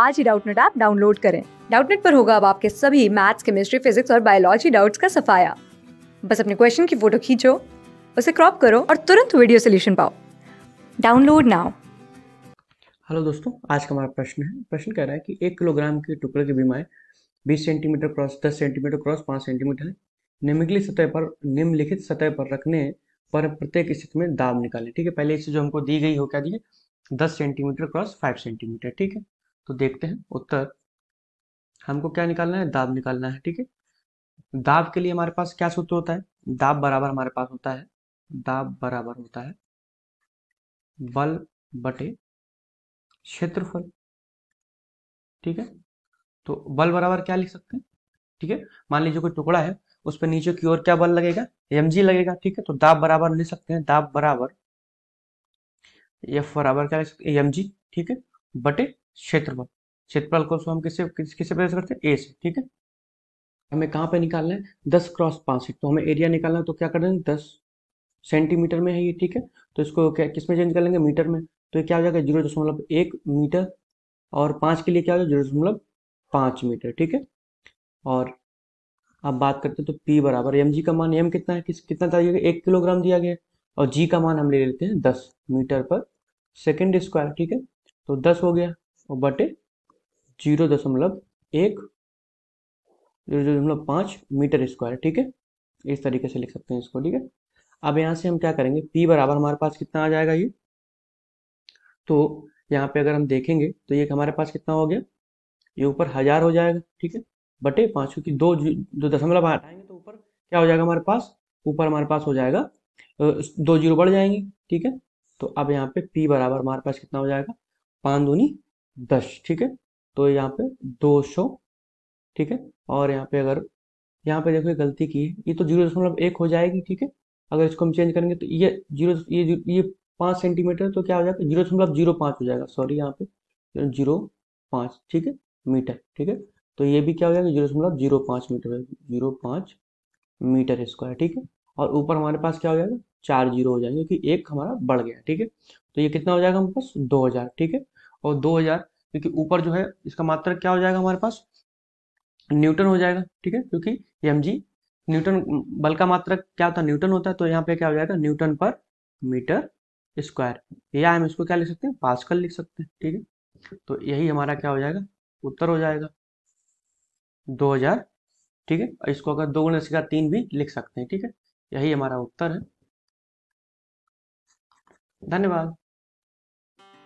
आज ही Doubtnut app download करें डाउटनेट पर होगा अब आपके सभी मैथ्स केमिस्ट्री फिजिक्स और बायोलॉजी डाउट्स का सफाया बस अपने क्वेश्चन की फोटो खींचो उसे क्रॉप करो और तुरंत वीडियो सोल्यूशन पाओ डाउनलोड नाउ हेलो दोस्तों आज का हमारा प्रश्न है प्रश्न कह रहा है कि एक किलोग्राम के टुकड़े की बीमाएं 20 centimetre cross 10 centimetre cross 5 centimetre है निम्नलिखित सतह पर निम्नलिखित सतह पर रखने पर प्रत्येक स्थिति में दाब निकालें ठीक है पहले इसे जो हमको दी गई हो क्या दी है दस सेंटीमीटर क्रॉस फाइव सेंटीमीटर ठीक है तो देखते हैं उत्तर हमको क्या निकालना है दाब निकालना है ठीक है दाब के लिए हमारे पास क्या सूत्र होता है दाब बराबर हमारे पास होता है दाब बराबर होता है बल बटे क्षेत्रफल ठीक है तो बल बराबर क्या लिख सकते हैं ठीक है मान लीजिए कोई टुकड़ा है उस पर नीचे की ओर क्या बल लगेगा एम जी लगेगा ठीक है तो दाब बराबर लिख सकते हैं दाब बराबर एफ बराबर क्या लिख सकते हैं एम जी ठीक है बटे क्षेत्रफल क्षेत्रफल को हम किससे किस, किससे प्रेस करते हैं ए से ठीक है हमें कहाँ पे निकालना है दस क्रॉस पाँच तो हमें एरिया निकालना है तो क्या कर देंगे दस सेंटीमीटर में है ये ठीक है तो इसको क्या किस में चेंज कर लेंगे मीटर में तो ये क्या हो जाएगा जीरो दशमलव एक मीटर और पाँच के लिए क्या हो जाएगा जीरो दशमलव पाँच मीटर ठीक है और अब बात करते हैं तो पी बराबर एम जी का मान एम कितना है किस कितना दिया गया एक किलोग्राम दिया गया और जी का मान हम ले लेते हैं दस मीटर पर सेकेंड स्क्वायर ठीक है तो दस हो गया और बटे जीरो दशमलव एक जीरो दशमलव पाँच मीटर स्क्वायर ठीक है इस तरीके से लिख सकते हैं इसको ठीक है अब यहाँ से हम क्या करेंगे पी बराबर हमारे पास कितना आ जाएगा ये तो यहाँ पे अगर हम देखेंगे तो ये हमारे पास कितना हो गया ये ऊपर हज़ार हो जाएगा ठीक है बटे पाँच क्योंकि दो जो दशमलव हटाएंगे तो ऊपर क्या हो जाएगा हमारे पास ऊपर हमारे पास हो जाएगा दो जीरो बढ़ जाएंगे ठीक है तो अब यहाँ पे पी बराबर हमारे पास कितना हो जाएगा पाँच दूनी दस ठीक है तो यहाँ पे दो सौ ठीक है और यहाँ पे अगर यहाँ पे देखो गलती की है ये तो जीरो दशमलव एक हो जाएगी ठीक है अगर इसको हम चेंज करेंगे तो ये जीरो ये ये पाँच सेंटीमीटर तो क्या हो जाएगा जीरो दशमलव जीरो पाँच हो जाएगा सॉरी यहाँ पे जीरो पाँच ठीक है मीटर ठीक है तो ये भी क्या हो जाएगा जीरो दशमलव जीरो पाँच मीटर जीरो पाँच मीटर स्क्वायर ठीक है और ऊपर हमारे पास क्या हो जाएगा चार जीरो हो जाएंगे क्योंकि एक हमारा बढ़ गया ठीक है तो ये कितना हो जाएगा हमारे पास दो हज़ार ठीक है और दो हज़ार क्योंकि ऊपर जो है इसका मात्रक क्या हो जाएगा हमारे पास न्यूटन हो जाएगा ठीक है क्योंकि एम जी न्यूटन बल का मात्रक क्या होता है न्यूटन होता है तो यहाँ पे क्या हो जाएगा न्यूटन पर मीटर स्क्वायर या हम इसको क्या लिख सकते हैं पास्कल लिख सकते हैं ठीक है तो यही हमारा क्या हो जाएगा उत्तर हो जाएगा 2000 ठीक है इसको अगर दो गुना सिका तीन भी लिख सकते हैं ठीक है यही हमारा उत्तर है धन्यवाद